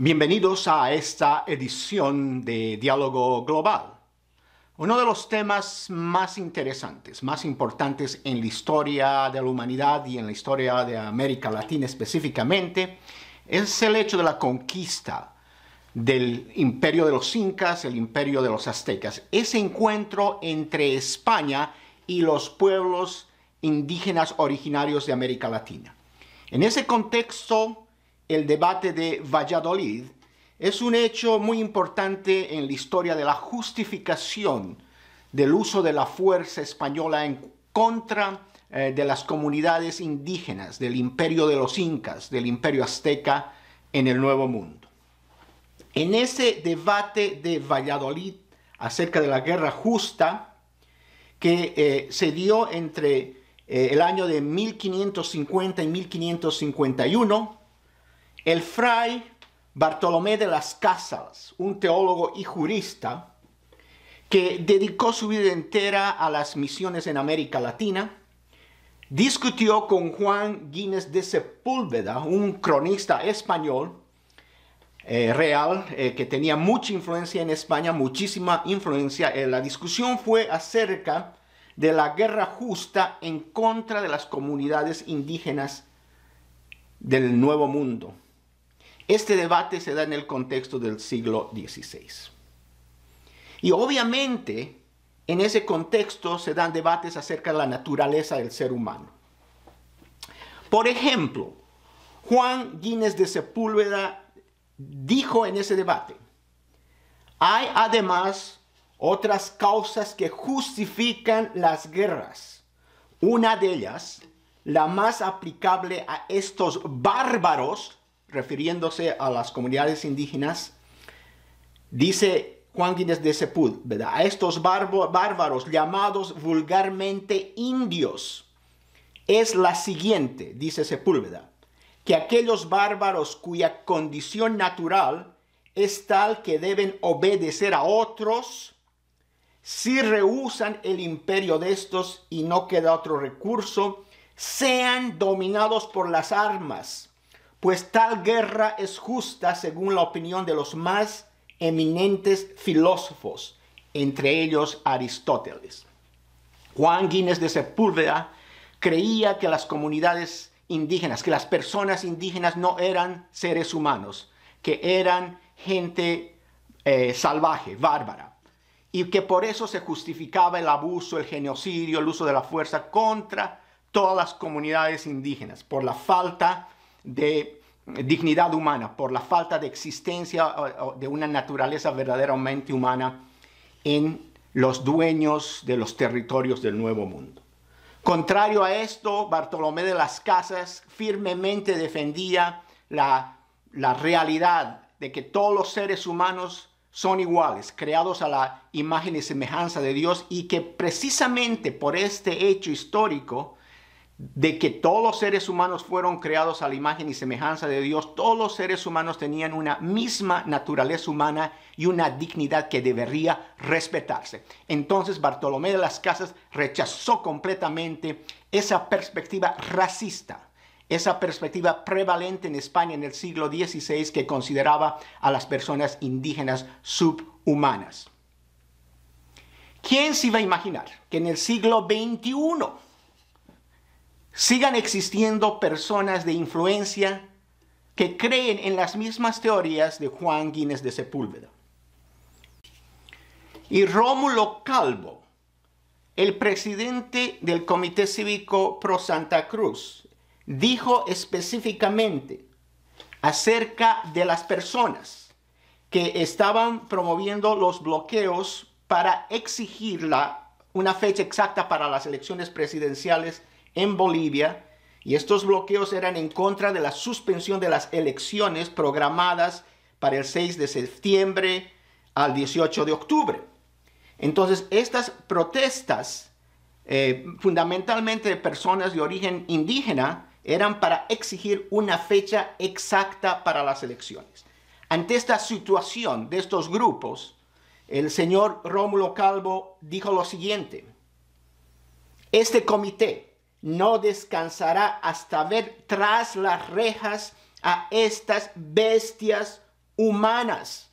Bienvenidos a esta edición de Diálogo Global. Uno de los temas más interesantes, más importantes en la historia de la humanidad y en la historia de América Latina específicamente, es el hecho de la conquista del imperio de los incas, el imperio de los aztecas, ese encuentro entre España y los pueblos indígenas originarios de América Latina. En ese contexto, el debate de Valladolid, es un hecho muy importante en la historia de la justificación del uso de la fuerza española en contra eh, de las comunidades indígenas del imperio de los incas, del imperio azteca en el Nuevo Mundo. En ese debate de Valladolid acerca de la guerra justa, que eh, se dio entre eh, el año de 1550 y 1551, el fray Bartolomé de las Casas, un teólogo y jurista, que dedicó su vida entera a las misiones en América Latina, discutió con Juan Guinness de Sepúlveda, un cronista español eh, real eh, que tenía mucha influencia en España, muchísima influencia. la discusión fue acerca de la guerra justa en contra de las comunidades indígenas del Nuevo Mundo. Este debate se da en el contexto del siglo XVI. Y obviamente, en ese contexto se dan debates acerca de la naturaleza del ser humano. Por ejemplo, Juan Guinness de Sepúlveda dijo en ese debate, hay además otras causas que justifican las guerras. Una de ellas, la más aplicable a estos bárbaros refiriéndose a las comunidades indígenas, dice Juan Guinness de Sepúlveda, A estos bárbaros llamados vulgarmente indios es la siguiente, dice Sepúlveda, que aquellos bárbaros cuya condición natural es tal que deben obedecer a otros, si rehusan el imperio de estos y no queda otro recurso, sean dominados por las armas pues tal guerra es justa según la opinión de los más eminentes filósofos, entre ellos Aristóteles. Juan Guinness de Sepúlveda creía que las comunidades indígenas, que las personas indígenas no eran seres humanos, que eran gente eh, salvaje, bárbara, y que por eso se justificaba el abuso, el genocidio, el uso de la fuerza contra todas las comunidades indígenas, por la falta de dignidad humana, por la falta de existencia de una naturaleza verdaderamente humana en los dueños de los territorios del Nuevo Mundo. Contrario a esto, Bartolomé de las Casas firmemente defendía la, realidad de que todos los seres humanos son iguales, creados a la imagen y semejanza de Dios y que precisamente por este hecho histórico, de que todos los seres humanos fueron creados a la imagen y semejanza de Dios, todos los seres humanos tenían una misma naturaleza humana y una dignidad que debería respetarse. Entonces Bartolomé de las Casas rechazó completamente esa perspectiva racista, esa perspectiva prevalente en España en el siglo XVI que consideraba a las personas indígenas subhumanas. ¿Quién se iba a imaginar que en el siglo XXI sigan existiendo personas de influencia que creen en las mismas teorías de Juan Guinness de Sepúlveda. Y Rómulo Calvo, el presidente del Comité Cívico Pro Santa Cruz, dijo específicamente acerca de las personas que estaban promoviendo los bloqueos para exigir una fecha exacta para las elecciones presidenciales en Bolivia y estos bloqueos eran en contra de la suspensión de las elecciones programadas para el 6 de septiembre al 18 de octubre. Entonces, estas protestas, eh, fundamentalmente de personas de origen indígena, eran para exigir una fecha exacta para las elecciones. Ante esta situación de estos grupos, el señor Rómulo Calvo dijo lo siguiente, este comité no descansará hasta ver tras las rejas a estas bestias humanas,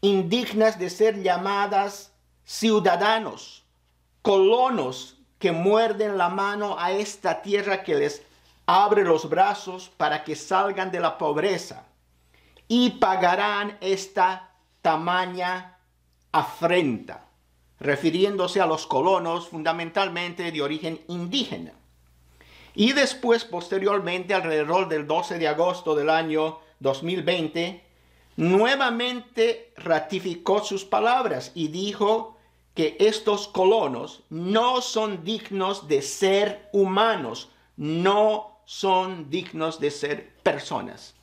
indignas de ser llamadas ciudadanos, colonos que muerden la mano a esta tierra que les abre los brazos para que salgan de la pobreza y pagarán esta tamaña afrenta, refiriéndose a los colonos fundamentalmente de origen indígena. Y después, posteriormente, alrededor del 12 de agosto del año 2020, nuevamente ratificó sus palabras y dijo que estos colonos no son dignos de ser humanos, no son dignos de ser personas.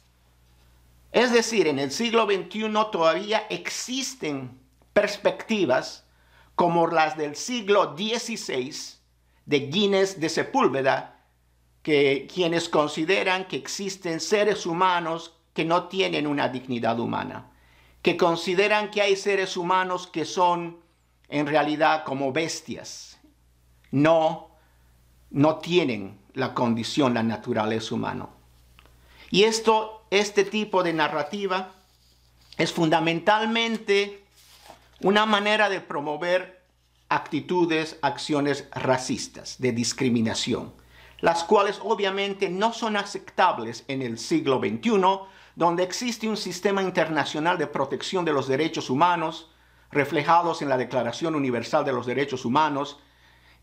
Es decir, en el siglo XXI todavía existen perspectivas como las del siglo XVI de Guinness de Sepúlveda, que quienes consideran que existen seres humanos que no tienen una dignidad humana, que consideran que hay seres humanos que son en realidad como bestias, no, no tienen la condición, la naturaleza humana. Y esto, este tipo de narrativa es fundamentalmente una manera de promover actitudes, acciones racistas, de discriminación las cuales obviamente no son aceptables en el siglo XXI, donde existe un sistema internacional de protección de los derechos humanos, reflejados en la Declaración Universal de los Derechos Humanos,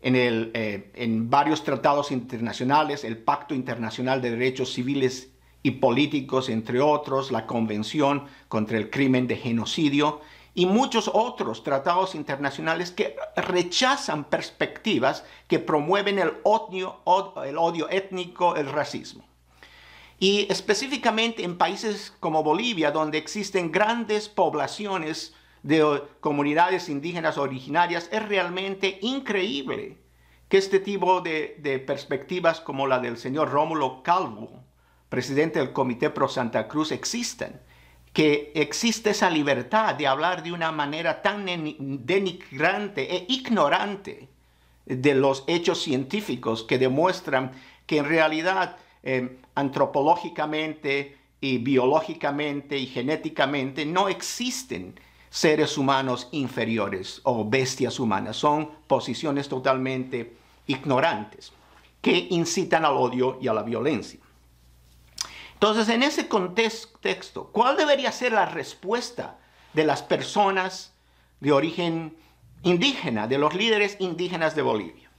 en, eh, en varios tratados internacionales, el Pacto Internacional de Derechos Civiles y Políticos, entre otros, la Convención contra el Crimen de Genocidio y muchos otros tratados internacionales que rechazan perspectivas que promueven el odio, el odio étnico, el racismo. Y específicamente en países como Bolivia, donde existen grandes poblaciones de comunidades indígenas originarias, es realmente increíble que este tipo de, de perspectivas como la del señor Rómulo Calvo, presidente del Comité Pro Santa Cruz, existan que existe esa libertad de hablar de una manera tan denigrante e ignorante de los hechos científicos que demuestran que en realidad eh, antropológicamente y biológicamente y genéticamente no existen seres humanos inferiores o bestias humanas. Son posiciones totalmente ignorantes que incitan al odio y a la violencia. Entonces, en ese contexto, ¿cuál debería ser la respuesta de las personas de origen indígena, de los líderes indígenas de Bolivia?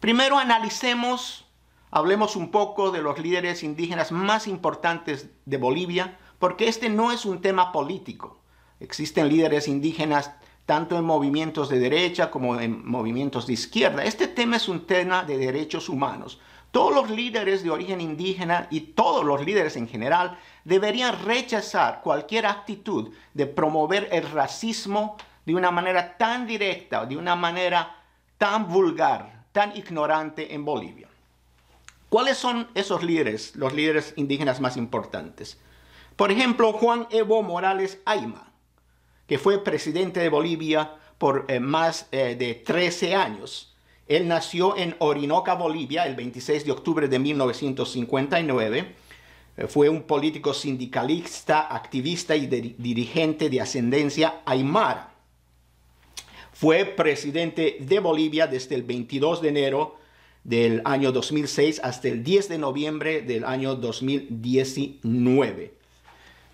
Primero analicemos, hablemos un poco de los líderes indígenas más importantes de Bolivia, porque este no es un tema político. Existen líderes indígenas tanto en movimientos de derecha como en movimientos de izquierda. Este tema es un tema de derechos humanos. Todos los líderes de origen indígena y todos los líderes en general deberían rechazar cualquier actitud de promover el racismo de una manera tan directa, de una manera tan vulgar, tan ignorante en Bolivia. ¿Cuáles son esos líderes, los líderes indígenas más importantes? Por ejemplo, Juan Evo Morales Ayma, que fue presidente de Bolivia por eh, más eh, de 13 años él nació en Orinoca, Bolivia, el 26 de octubre de 1959. Eh, fue un político sindicalista, activista y dirigente de ascendencia aymara. Fue presidente de Bolivia desde el 22 de enero del año 2006 hasta el 10 de noviembre del año 2019.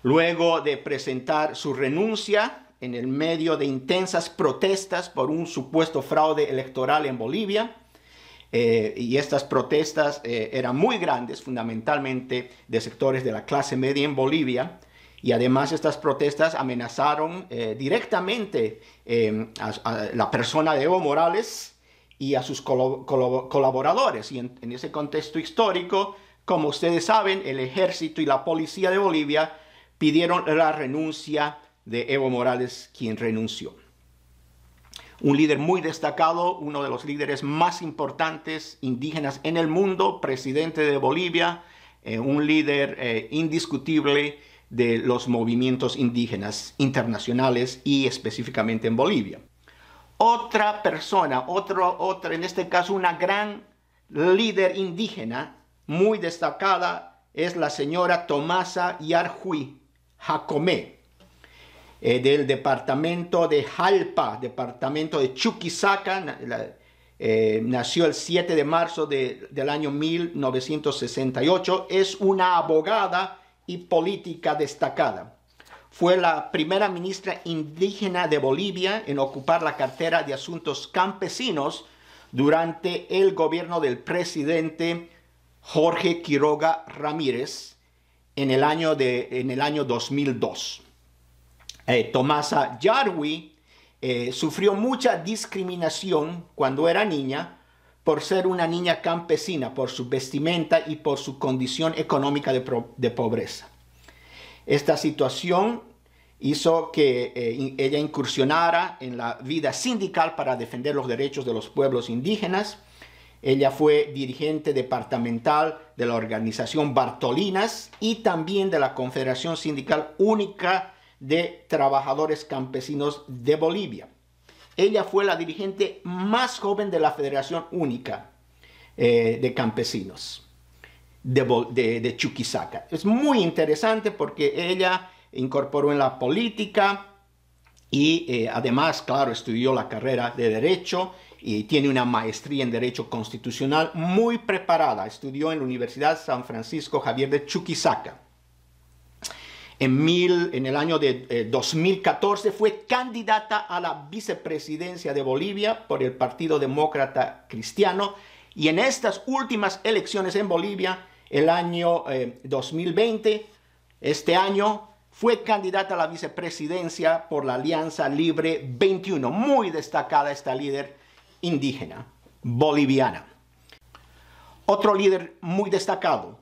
Luego de presentar su renuncia, en el medio de intensas protestas por un supuesto fraude electoral en Bolivia. Eh, y estas protestas eh, eran muy grandes, fundamentalmente de sectores de la clase media en Bolivia. Y además estas protestas amenazaron eh, directamente em, a, la persona de Evo Morales y a sus colaboradores. Y en ese contexto histórico, como ustedes saben, el ejército y la policía de Bolivia pidieron la renuncia de Evo Morales, quien renunció. Un líder muy destacado, uno de los líderes más importantes indígenas en el mundo, presidente de Bolivia, eh, un líder eh, indiscutible de los movimientos indígenas internacionales y específicamente en Bolivia. Otra persona, otro, otra, en este caso una gran líder indígena muy destacada, es la señora Tomasa Yarhui Jacomé. Eh, del departamento de Jalpa, departamento de Chuquisaca. Eh, nació el 7 de marzo de, del año 1968. Es una abogada y política destacada. Fue la primera ministra indígena de Bolivia en ocupar la cartera de asuntos campesinos durante el gobierno del presidente Jorge Quiroga Ramírez en el año, de, en el año 2002. Eh, Tomasa Yarwi eh, sufrió mucha discriminación cuando era niña por ser una niña campesina, por su vestimenta y por su condición económica de, pobreza. Esta situación hizo que eh, ella incursionara en la vida sindical para defender los derechos de los pueblos indígenas. Ella fue dirigente departamental de la organización Bartolinas y también de la Confederación Sindical Única de Trabajadores Campesinos de Bolivia. Ella fue la dirigente más joven de la Federación Única eh, de Campesinos de, Chuquisaca. Es muy interesante porque ella incorporó en la política y eh, además, claro, estudió la carrera de Derecho y tiene una maestría en Derecho Constitucional muy preparada. Estudió en la Universidad San Francisco Javier de Chuquisaca. En, el año de 2014 eh, fue candidata a la vicepresidencia de Bolivia por el Partido Demócrata Cristiano y en estas últimas elecciones en Bolivia, el año 2020, eh, este año, fue candidata a la vicepresidencia por la Alianza Libre 21. Muy destacada esta líder indígena boliviana. Otro líder muy destacado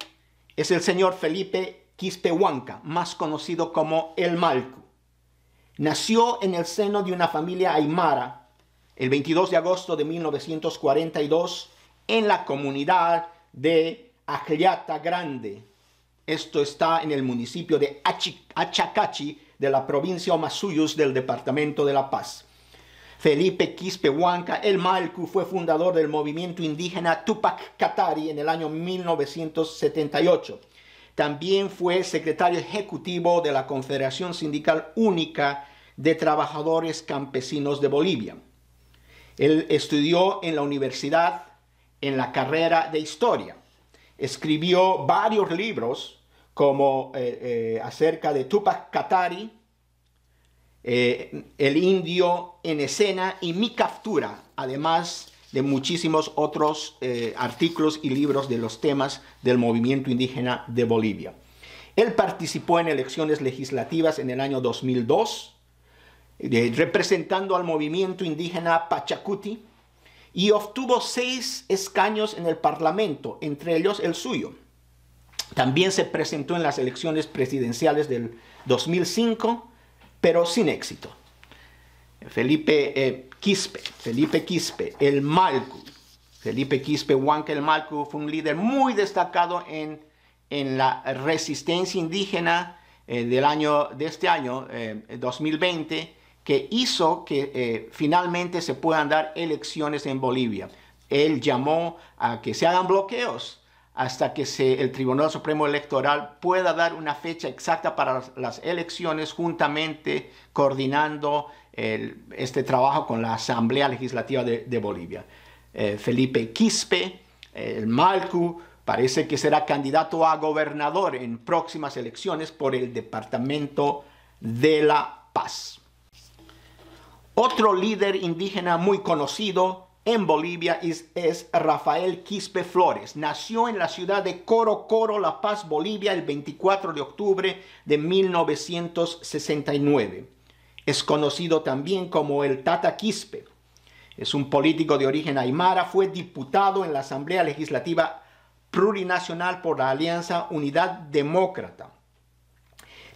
es el señor Felipe Quispehuanca, más conocido como El Malcu. Nació en el seno de una familia aymara el 22 de agosto de 1942 en la comunidad de Ajliata Grande. Esto está en el municipio de Achacachi de la provincia Omasuyus del departamento de La Paz. Felipe Quispehuanca, el Malcu, fue fundador del movimiento indígena Tupac Katari en el año 1978 también fue secretario ejecutivo de la Confederación Sindical Única de Trabajadores Campesinos de Bolivia. Él estudió en la universidad en la carrera de historia. Escribió varios libros como eh, eh, acerca de Tupac Katari, eh, El indio en escena y Mi captura, además de muchísimos otros eh, artículos y libros de los temas del movimiento indígena de Bolivia. Él participó en elecciones legislativas en el año 2002, representando al movimiento indígena Pachacuti, y obtuvo seis escaños en el Parlamento, entre ellos el suyo. También se presentó en las elecciones presidenciales del 2005, pero sin éxito. Felipe eh, Quispe, Felipe Quispe, el Malcu. Felipe Quispe Huanca el Malcu fue un líder muy destacado en, la resistencia indígena eh, del año, de este año, 2020, eh, que hizo que finalmente se puedan dar elecciones en Bolivia. Él llamó a que se hagan bloqueos hasta que se, el Tribunal Supremo Electoral pueda dar una fecha exacta para las elecciones juntamente coordinando este trabajo con la Asamblea Legislativa de, Bolivia. Eh, Felipe Quispe, eh, el Malcu, parece que será candidato a gobernador en próximas elecciones por el Departamento de la Paz. Otro líder indígena muy conocido en Bolivia es, Rafael Quispe Flores. Nació en la ciudad de Coro Coro, La Paz, Bolivia, el 24 de octubre de 1969. Es conocido también como el Tata Quispe. Es un político de origen aymara, fue diputado en la Asamblea Legislativa Plurinacional por la Alianza Unidad Demócrata.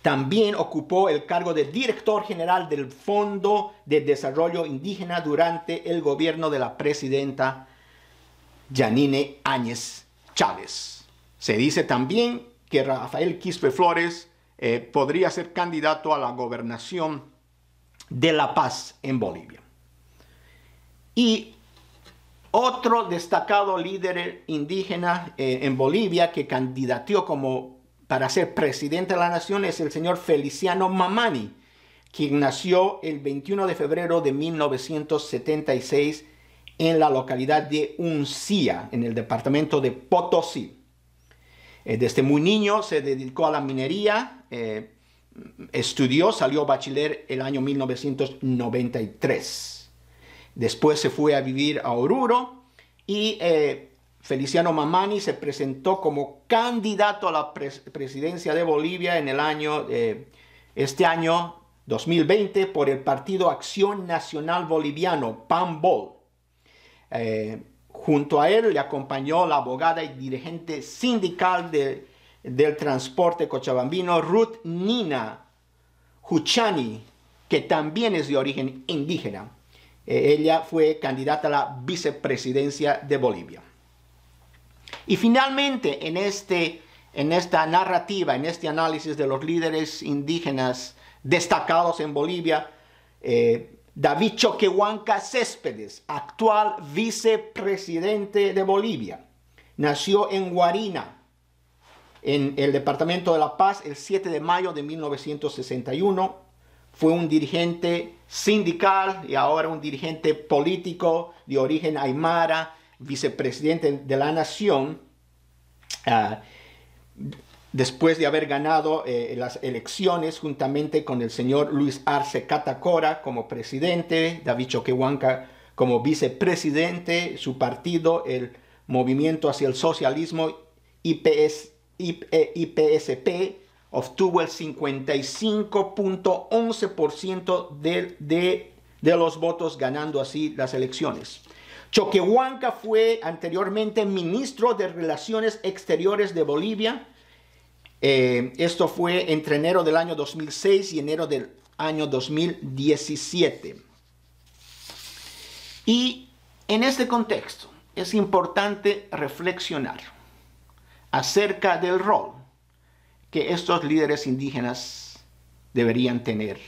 También ocupó el cargo de director general del Fondo de Desarrollo Indígena durante el gobierno de la presidenta Yanine Áñez Chávez. Se dice también que Rafael Quispe Flores eh, podría ser candidato a la gobernación de la paz en Bolivia. Y otro destacado líder indígena eh, en Bolivia que candidateó como para ser presidente de la nación es el señor Feliciano Mamani, quien nació el 21 de febrero de 1976 en la localidad de Uncía, en el departamento de Potosí. Eh, desde muy niño se dedicó a la minería, eh, estudió, salió bachiller el año 1993. Después se fue a vivir a Oruro y eh, Feliciano Mamani se presentó como candidato a la presidencia de Bolivia en el año, eh, este año 2020 por el partido Acción Nacional Boliviano, PANBOL. Eh, junto a él le acompañó la abogada y dirigente sindical de del transporte cochabambino, Ruth Nina Huchani, que también es de origen indígena. Eh, ella fue candidata a la vicepresidencia de Bolivia. Y finalmente, en, este, en esta narrativa, en este análisis de los líderes indígenas destacados en Bolivia, eh, David Choquehuanca Céspedes, actual vicepresidente de Bolivia, nació en Guarina, en el Departamento de la Paz el 7 de mayo de 1961. Fue un dirigente sindical y ahora un dirigente político de origen aymara, vicepresidente de la nación, ah, después de haber ganado eh, las elecciones juntamente con el señor Luis Arce Catacora como presidente, David Choquehuanca como vicepresidente, su partido, el Movimiento hacia el Socialismo, IPS IPSP eh, obtuvo el 55.11% de, de, de los votos, ganando así las elecciones. Choquehuanca fue anteriormente ministro de Relaciones Exteriores de Bolivia. Eh, esto fue entre enero del año 2006 y enero del año 2017. Y en este contexto es importante reflexionar acerca del rol que estos líderes indígenas deberían tener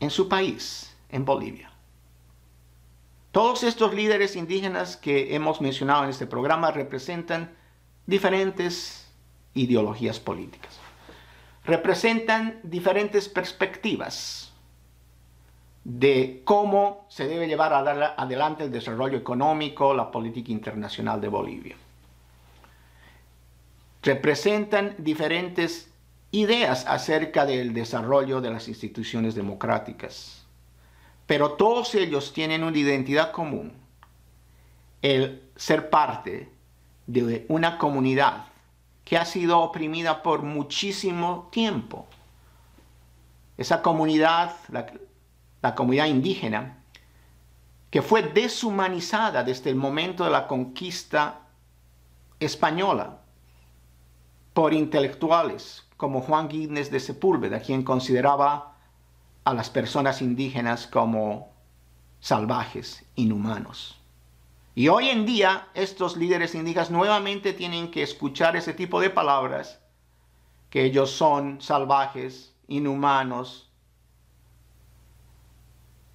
en su país, en Bolivia. Todos estos líderes indígenas que hemos mencionado en este programa representan diferentes ideologías políticas, representan diferentes perspectivas de cómo se debe llevar adelante el desarrollo económico, la política internacional de Bolivia representan diferentes ideas acerca del desarrollo de las instituciones democráticas. Pero todos ellos tienen una identidad común, el ser parte de una comunidad que ha sido oprimida por muchísimo tiempo. Esa comunidad, la, comunidad indígena, que fue deshumanizada desde el momento de la conquista española por intelectuales como Juan Guinness de Sepúlveda, quien consideraba a las personas indígenas como salvajes, inhumanos. Y hoy en día estos líderes indígenas nuevamente tienen que escuchar ese tipo de palabras, que ellos son salvajes, inhumanos,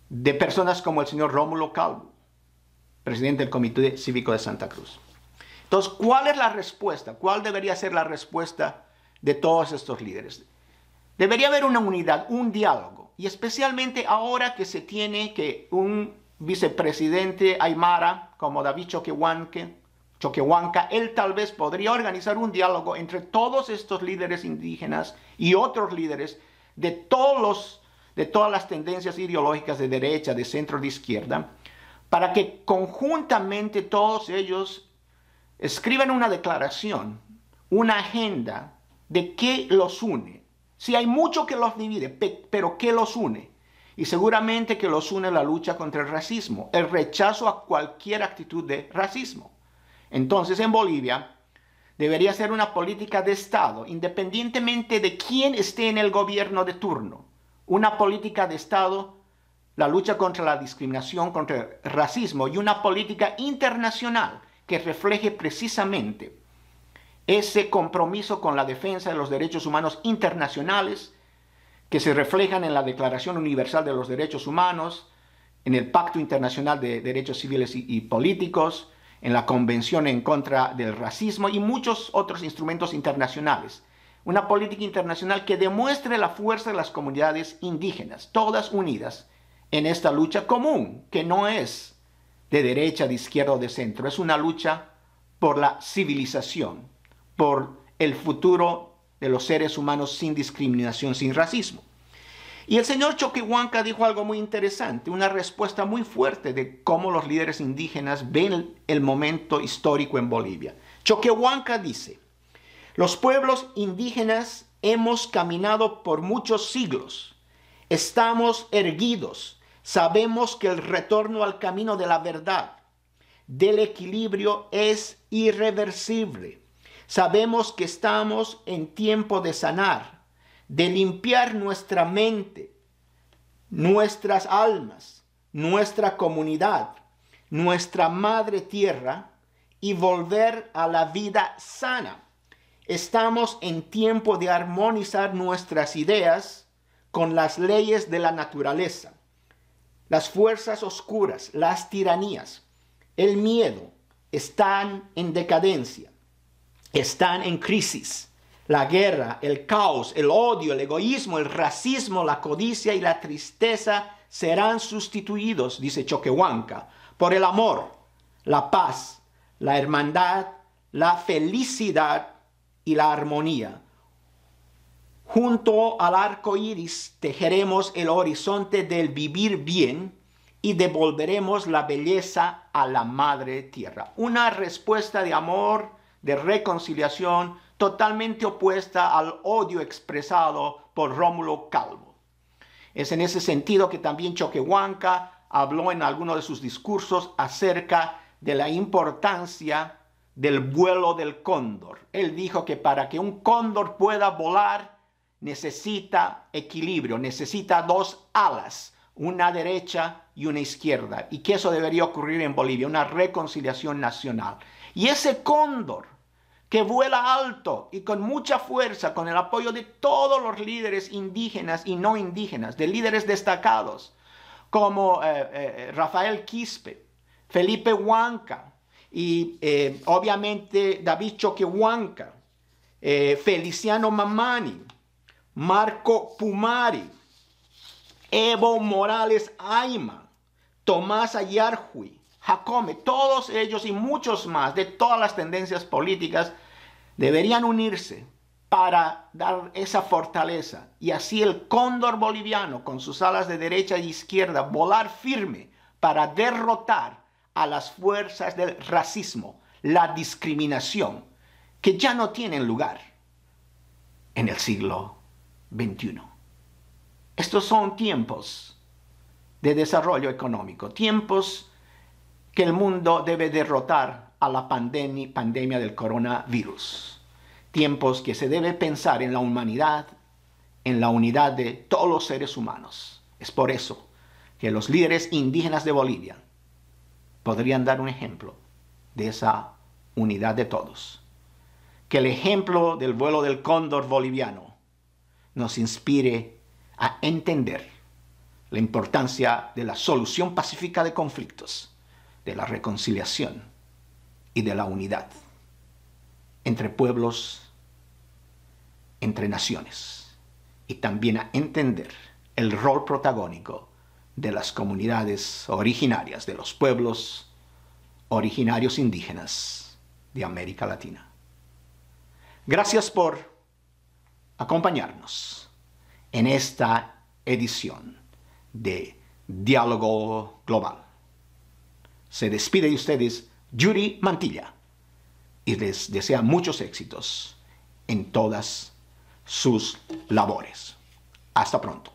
de personas como el señor Rómulo Calvo, presidente del Comité Cívico de Santa Cruz. Entonces, ¿cuál es la respuesta? ¿Cuál debería ser la respuesta de todos estos líderes? Debería haber una unidad, un diálogo. Y especialmente ahora que se tiene que un vicepresidente Aymara, como David Choquehuanca, Choquehuanca, él tal vez podría organizar un diálogo entre todos estos líderes indígenas y otros líderes de, todos los, de todas las tendencias ideológicas de derecha, de centro, de izquierda, para que conjuntamente todos ellos escriban una declaración, una agenda de qué los une. Si hay mucho que los divide, pero ¿qué los une? Y seguramente que los une la lucha contra el racismo, el rechazo a cualquier actitud de racismo. Entonces en Bolivia debería ser una política de Estado, independientemente de quién esté en el gobierno de turno. Una política de Estado, la lucha contra la discriminación, contra el racismo y una política internacional que refleje precisamente ese compromiso con la defensa de los derechos humanos internacionales que se reflejan en la Declaración Universal de los Derechos Humanos, en el Pacto Internacional de Derechos Civiles y, Políticos, en la Convención en contra del Racismo y muchos otros instrumentos internacionales. Una política internacional que demuestre la fuerza de las comunidades indígenas, todas unidas en esta lucha común, que no es de derecha, de izquierda o de centro. Es una lucha por la civilización, por el futuro de los seres humanos sin discriminación, sin racismo. Y el señor Choquehuanca dijo algo muy interesante, una respuesta muy fuerte de cómo los líderes indígenas ven el momento histórico en Bolivia. Choquehuanca dice, los pueblos indígenas hemos caminado por muchos siglos, estamos erguidos, Sabemos que el retorno al camino de la verdad, del equilibrio, es irreversible. Sabemos que estamos en tiempo de sanar, de limpiar nuestra mente, nuestras almas, nuestra comunidad, nuestra madre tierra y volver a la vida sana. Estamos en tiempo de armonizar nuestras ideas con las leyes de la naturaleza las fuerzas oscuras, las tiranías, el miedo, están en decadencia, están en crisis. La guerra, el caos, el odio, el egoísmo, el racismo, la codicia y la tristeza serán sustituidos, dice Choquehuanca, por el amor, la paz, la hermandad, la felicidad y la armonía. Junto al arco iris tejeremos el horizonte del vivir bien y devolveremos la belleza a la madre tierra. Una respuesta de amor, de reconciliación, totalmente opuesta al odio expresado por Rómulo Calvo. Es en ese sentido que también Choquehuanca habló en alguno de sus discursos acerca de la importancia del vuelo del cóndor. Él dijo que para que un cóndor pueda volar, necesita equilibrio, necesita dos alas, una derecha y una izquierda. Y que eso debería ocurrir en Bolivia, una reconciliación nacional. Y ese cóndor que vuela alto y con mucha fuerza, con el apoyo de todos los líderes indígenas y no indígenas, de líderes destacados como eh, eh, Rafael Quispe, Felipe Huanca y eh, obviamente David Choque Choquehuanca, Feliciano Mamani, Marco Pumari, Evo Morales Ayman, Tomás Ayarjuy, Jacome, todos ellos y muchos más de todas las tendencias políticas deberían unirse para dar esa fortaleza y así el cóndor boliviano con sus alas de derecha e izquierda volar firme para derrotar a las fuerzas del racismo, la discriminación, que ya no tienen lugar en el siglo 21 Estos son tiempos de desarrollo económico, tiempos que el mundo debe derrotar a la pandemia del coronavirus, tiempos que se debe pensar en la humanidad, en la unidad de todos los seres humanos. Es por eso que los líderes indígenas de Bolivia podrían dar un ejemplo de esa unidad de todos. Que el ejemplo del vuelo del cóndor boliviano nos inspire a entender la importancia de la solución pacífica de conflictos, de la reconciliación y de la unidad entre pueblos, entre naciones, y también a entender el rol protagónico de las comunidades originarias, de los pueblos originarios indígenas de América Latina. Gracias por acompañarnos en esta edición de Diálogo Global. Se despide de ustedes Yuri Mantilla y les desea muchos éxitos en todas sus labores. Hasta pronto.